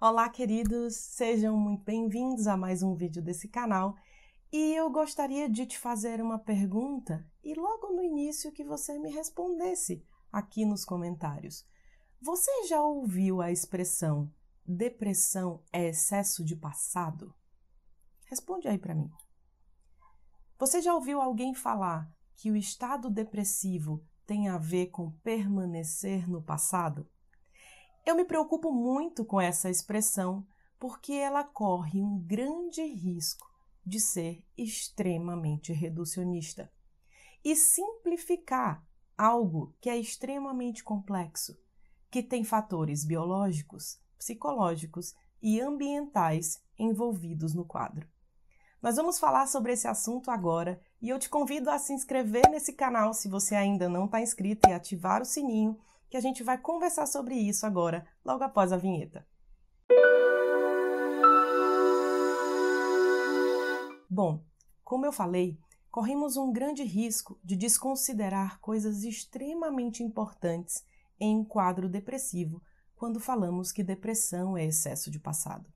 Olá, queridos! Sejam muito bem-vindos a mais um vídeo desse canal. E eu gostaria de te fazer uma pergunta e logo no início que você me respondesse aqui nos comentários. Você já ouviu a expressão depressão é excesso de passado? Responde aí para mim. Você já ouviu alguém falar que o estado depressivo tem a ver com permanecer no passado? Eu me preocupo muito com essa expressão porque ela corre um grande risco de ser extremamente reducionista e simplificar algo que é extremamente complexo, que tem fatores biológicos, psicológicos e ambientais envolvidos no quadro. Nós vamos falar sobre esse assunto agora e eu te convido a se inscrever nesse canal se você ainda não está inscrito e ativar o sininho que a gente vai conversar sobre isso agora, logo após a vinheta. Bom, como eu falei, corremos um grande risco de desconsiderar coisas extremamente importantes em um quadro depressivo quando falamos que depressão é excesso de passado.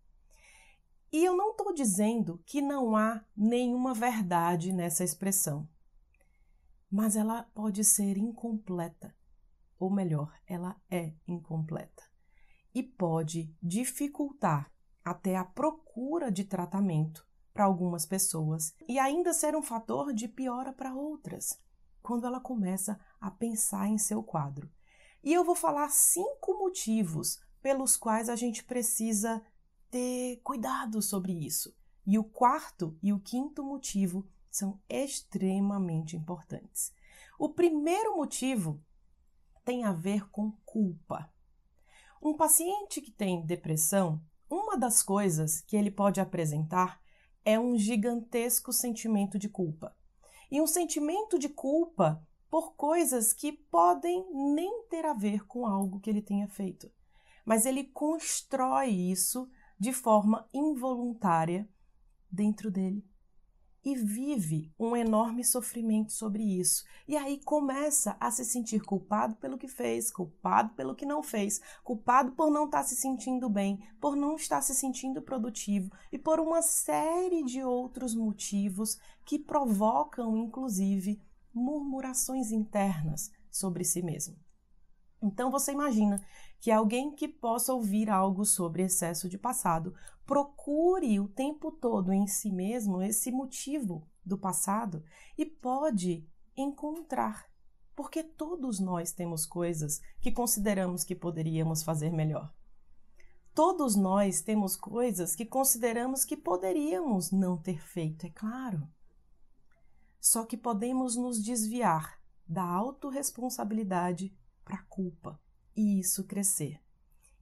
E eu não estou dizendo que não há nenhuma verdade nessa expressão, mas ela pode ser incompleta ou melhor, ela é incompleta e pode dificultar até a procura de tratamento para algumas pessoas e ainda ser um fator de piora para outras, quando ela começa a pensar em seu quadro. E eu vou falar cinco motivos pelos quais a gente precisa ter cuidado sobre isso. E o quarto e o quinto motivo são extremamente importantes. O primeiro motivo tem a ver com culpa. Um paciente que tem depressão, uma das coisas que ele pode apresentar é um gigantesco sentimento de culpa. E um sentimento de culpa por coisas que podem nem ter a ver com algo que ele tenha feito. Mas ele constrói isso de forma involuntária dentro dele e vive um enorme sofrimento sobre isso. E aí começa a se sentir culpado pelo que fez, culpado pelo que não fez, culpado por não estar tá se sentindo bem, por não estar se sentindo produtivo e por uma série de outros motivos que provocam, inclusive, murmurações internas sobre si mesmo. Então você imagina que alguém que possa ouvir algo sobre excesso de passado procure o tempo todo em si mesmo esse motivo do passado e pode encontrar. Porque todos nós temos coisas que consideramos que poderíamos fazer melhor. Todos nós temos coisas que consideramos que poderíamos não ter feito, é claro. Só que podemos nos desviar da autorresponsabilidade para a culpa e isso crescer.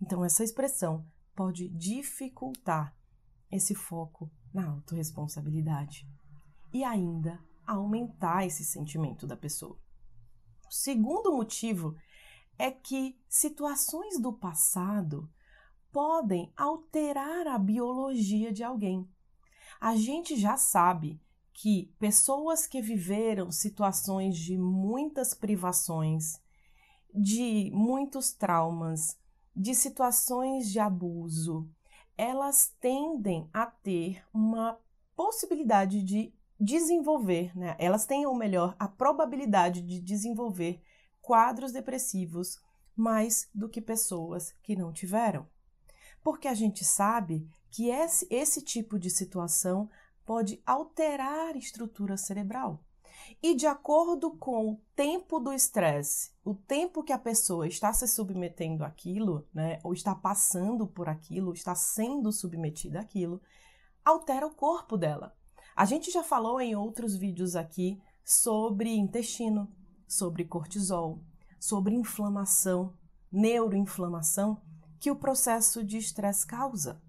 Então, essa expressão pode dificultar esse foco na autorresponsabilidade e ainda aumentar esse sentimento da pessoa. O segundo motivo é que situações do passado podem alterar a biologia de alguém. A gente já sabe que pessoas que viveram situações de muitas privações, de muitos traumas, de situações de abuso, elas tendem a ter uma possibilidade de desenvolver, né? Elas têm, ou melhor, a probabilidade de desenvolver quadros depressivos mais do que pessoas que não tiveram. Porque a gente sabe que esse, esse tipo de situação pode alterar a estrutura cerebral. E de acordo com o tempo do estresse, o tempo que a pessoa está se submetendo àquilo, né, ou está passando por aquilo, está sendo submetida àquilo, altera o corpo dela. A gente já falou em outros vídeos aqui sobre intestino, sobre cortisol, sobre inflamação, neuroinflamação, que o processo de estresse causa.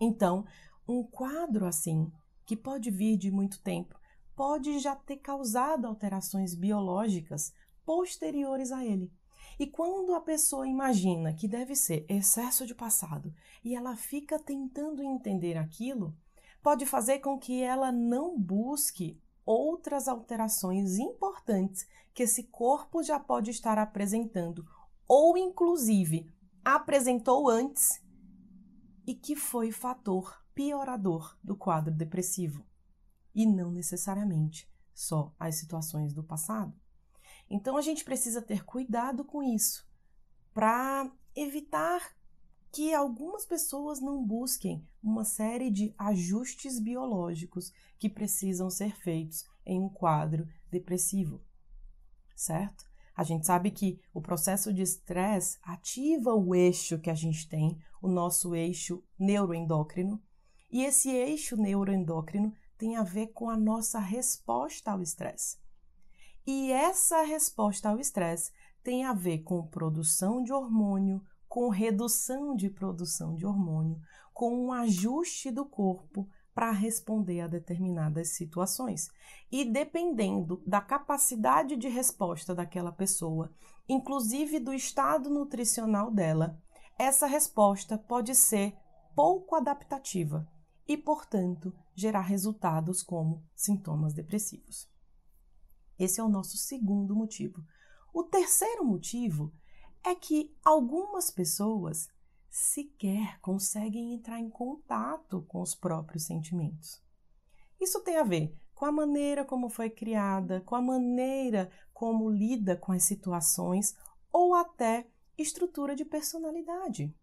Então, um quadro assim, que pode vir de muito tempo, pode já ter causado alterações biológicas posteriores a ele. E quando a pessoa imagina que deve ser excesso de passado e ela fica tentando entender aquilo, pode fazer com que ela não busque outras alterações importantes que esse corpo já pode estar apresentando, ou inclusive apresentou antes e que foi fator piorador do quadro depressivo e não necessariamente só as situações do passado. Então a gente precisa ter cuidado com isso para evitar que algumas pessoas não busquem uma série de ajustes biológicos que precisam ser feitos em um quadro depressivo, certo? A gente sabe que o processo de estresse ativa o eixo que a gente tem, o nosso eixo neuroendócrino, e esse eixo neuroendócrino tem a ver com a nossa resposta ao estresse. E essa resposta ao estresse tem a ver com produção de hormônio, com redução de produção de hormônio, com um ajuste do corpo para responder a determinadas situações. E dependendo da capacidade de resposta daquela pessoa, inclusive do estado nutricional dela, essa resposta pode ser pouco adaptativa e, portanto, gerar resultados como sintomas depressivos. Esse é o nosso segundo motivo. O terceiro motivo é que algumas pessoas sequer conseguem entrar em contato com os próprios sentimentos. Isso tem a ver com a maneira como foi criada, com a maneira como lida com as situações ou até estrutura de personalidade.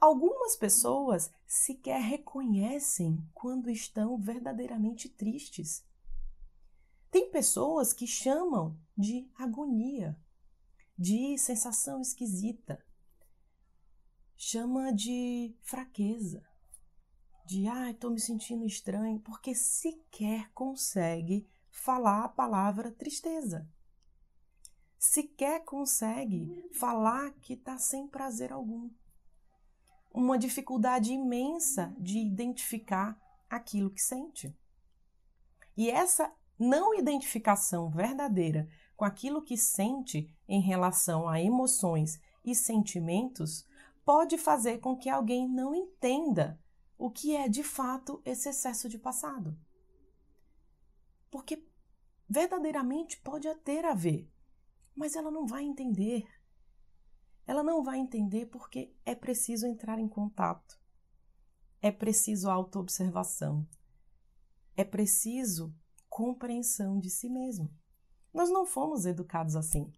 Algumas pessoas sequer reconhecem quando estão verdadeiramente tristes. Tem pessoas que chamam de agonia, de sensação esquisita, chama de fraqueza, de ah, estou me sentindo estranho, porque sequer consegue falar a palavra tristeza. Sequer consegue falar que está sem prazer algum uma dificuldade imensa de identificar aquilo que sente. E essa não identificação verdadeira com aquilo que sente em relação a emoções e sentimentos pode fazer com que alguém não entenda o que é de fato esse excesso de passado. Porque verdadeiramente pode ter a ver, mas ela não vai entender ela não vai entender porque é preciso entrar em contato, é preciso autoobservação, é preciso compreensão de si mesmo. Nós não fomos educados assim.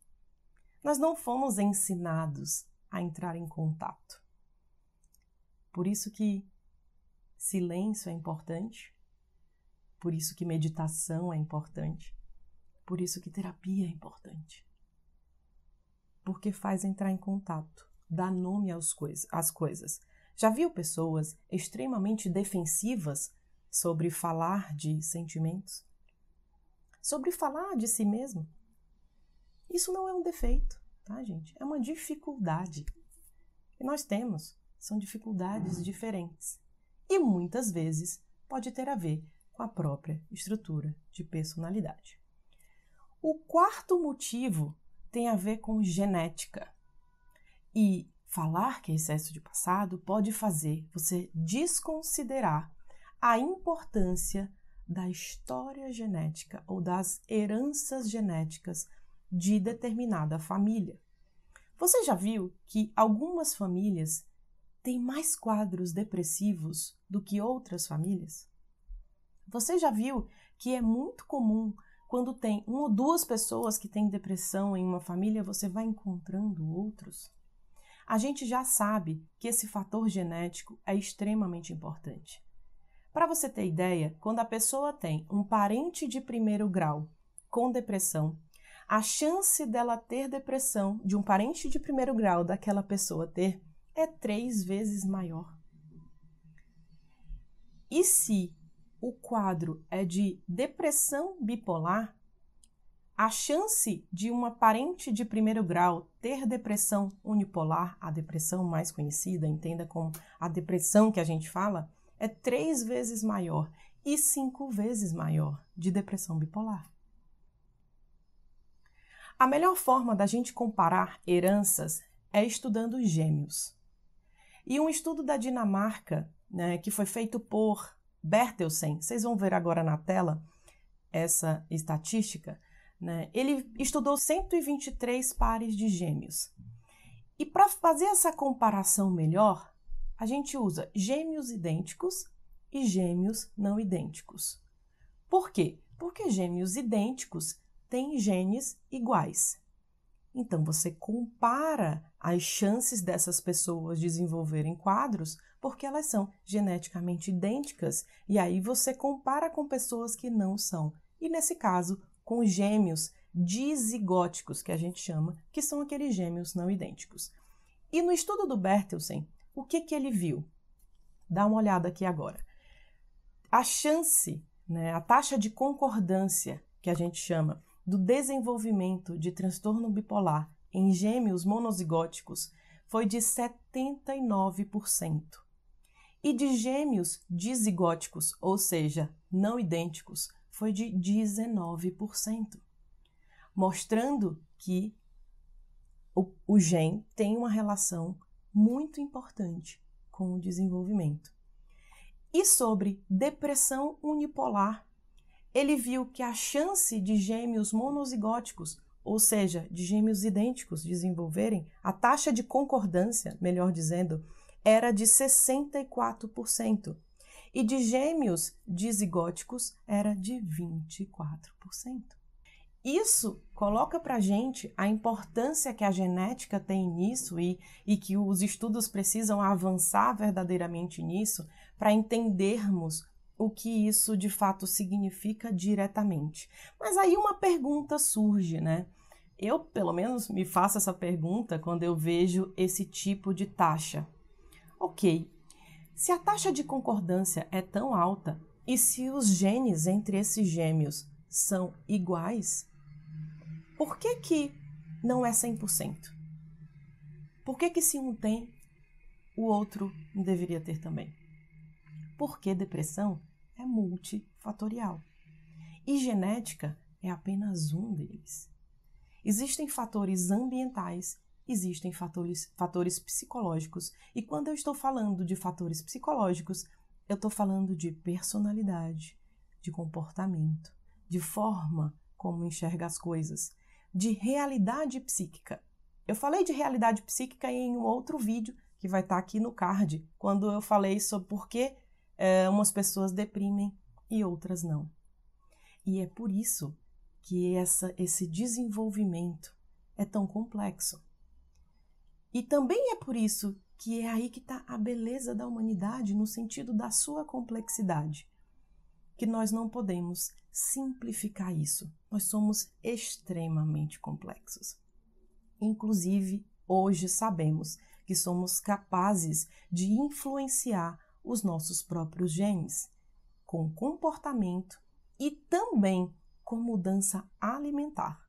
Nós não fomos ensinados a entrar em contato. Por isso que silêncio é importante, por isso que meditação é importante, por isso que terapia é importante porque faz entrar em contato, dá nome cois às coisas. Já viu pessoas extremamente defensivas sobre falar de sentimentos? Sobre falar de si mesmo? Isso não é um defeito, tá, gente? É uma dificuldade. E nós temos, são dificuldades diferentes. E muitas vezes pode ter a ver com a própria estrutura de personalidade. O quarto motivo tem a ver com genética. E falar que é excesso de passado pode fazer você desconsiderar a importância da história genética ou das heranças genéticas de determinada família. Você já viu que algumas famílias têm mais quadros depressivos do que outras famílias? Você já viu que é muito comum quando tem uma ou duas pessoas que têm depressão em uma família, você vai encontrando outros. A gente já sabe que esse fator genético é extremamente importante. Para você ter ideia, quando a pessoa tem um parente de primeiro grau com depressão, a chance dela ter depressão de um parente de primeiro grau daquela pessoa ter é três vezes maior. E se o quadro é de depressão bipolar, a chance de uma parente de primeiro grau ter depressão unipolar, a depressão mais conhecida, entenda como a depressão que a gente fala, é três vezes maior e cinco vezes maior de depressão bipolar. A melhor forma da gente comparar heranças é estudando gêmeos. E um estudo da Dinamarca, né, que foi feito por Bertelsen, vocês vão ver agora na tela essa estatística, né? ele estudou 123 pares de gêmeos. E para fazer essa comparação melhor, a gente usa gêmeos idênticos e gêmeos não idênticos. Por quê? Porque gêmeos idênticos têm genes iguais. Então, você compara as chances dessas pessoas desenvolverem quadros porque elas são geneticamente idênticas e aí você compara com pessoas que não são. E nesse caso, com gêmeos dizigóticos, que a gente chama, que são aqueles gêmeos não idênticos. E no estudo do Bertelsen, o que, que ele viu? Dá uma olhada aqui agora. A chance, né, a taxa de concordância, que a gente chama, do desenvolvimento de transtorno bipolar em gêmeos monozigóticos foi de 79% e de gêmeos dizigóticos, ou seja, não idênticos, foi de 19%, mostrando que o, o gene tem uma relação muito importante com o desenvolvimento. E sobre depressão unipolar, ele viu que a chance de gêmeos monozigóticos, ou seja, de gêmeos idênticos, desenvolverem, a taxa de concordância, melhor dizendo, era de 64%. E de gêmeos dizigóticos era de 24%. Isso coloca para gente a importância que a genética tem nisso e, e que os estudos precisam avançar verdadeiramente nisso para entendermos o que isso de fato significa diretamente. Mas aí uma pergunta surge, né? Eu, pelo menos, me faço essa pergunta quando eu vejo esse tipo de taxa. Ok, se a taxa de concordância é tão alta e se os genes entre esses gêmeos são iguais, por que que não é 100%? Por que que se um tem, o outro deveria ter também? Porque depressão é multifatorial e genética é apenas um deles. Existem fatores ambientais existem fatores, fatores psicológicos. E quando eu estou falando de fatores psicológicos, eu estou falando de personalidade, de comportamento, de forma como enxerga as coisas, de realidade psíquica. Eu falei de realidade psíquica em um outro vídeo que vai estar tá aqui no card, quando eu falei sobre por que é, umas pessoas deprimem e outras não. E é por isso que essa, esse desenvolvimento é tão complexo. E também é por isso que é aí que está a beleza da humanidade no sentido da sua complexidade, que nós não podemos simplificar isso. Nós somos extremamente complexos. Inclusive, hoje sabemos que somos capazes de influenciar os nossos próprios genes com comportamento e também com mudança alimentar.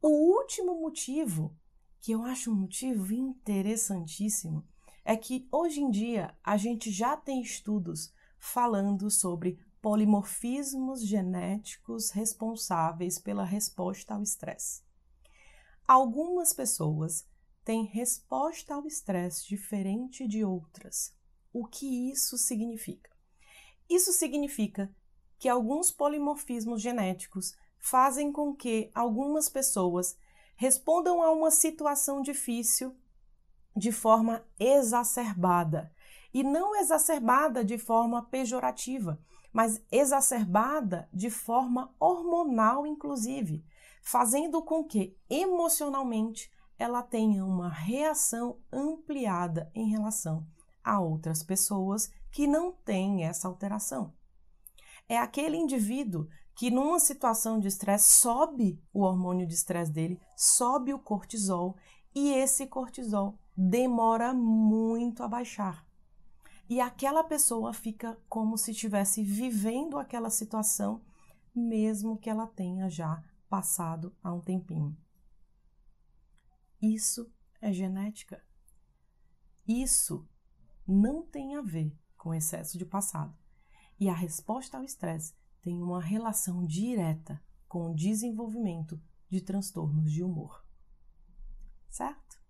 O último motivo que eu acho um motivo interessantíssimo, é que hoje em dia a gente já tem estudos falando sobre polimorfismos genéticos responsáveis pela resposta ao estresse. Algumas pessoas têm resposta ao estresse diferente de outras. O que isso significa? Isso significa que alguns polimorfismos genéticos fazem com que algumas pessoas respondam a uma situação difícil de forma exacerbada. E não exacerbada de forma pejorativa, mas exacerbada de forma hormonal, inclusive, fazendo com que emocionalmente ela tenha uma reação ampliada em relação a outras pessoas que não têm essa alteração. É aquele indivíduo que numa situação de estresse sobe o hormônio de estresse dele, sobe o cortisol e esse cortisol demora muito a baixar. E aquela pessoa fica como se estivesse vivendo aquela situação, mesmo que ela tenha já passado há um tempinho. Isso é genética. Isso não tem a ver com excesso de passado. E a resposta ao estresse tem uma relação direta com o desenvolvimento de transtornos de humor. Certo?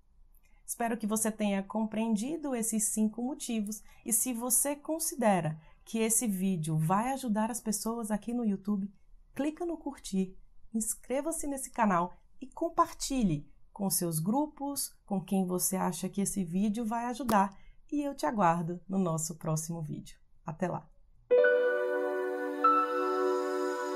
Espero que você tenha compreendido esses cinco motivos e se você considera que esse vídeo vai ajudar as pessoas aqui no YouTube, clica no curtir, inscreva-se nesse canal e compartilhe com seus grupos, com quem você acha que esse vídeo vai ajudar e eu te aguardo no nosso próximo vídeo. Até lá!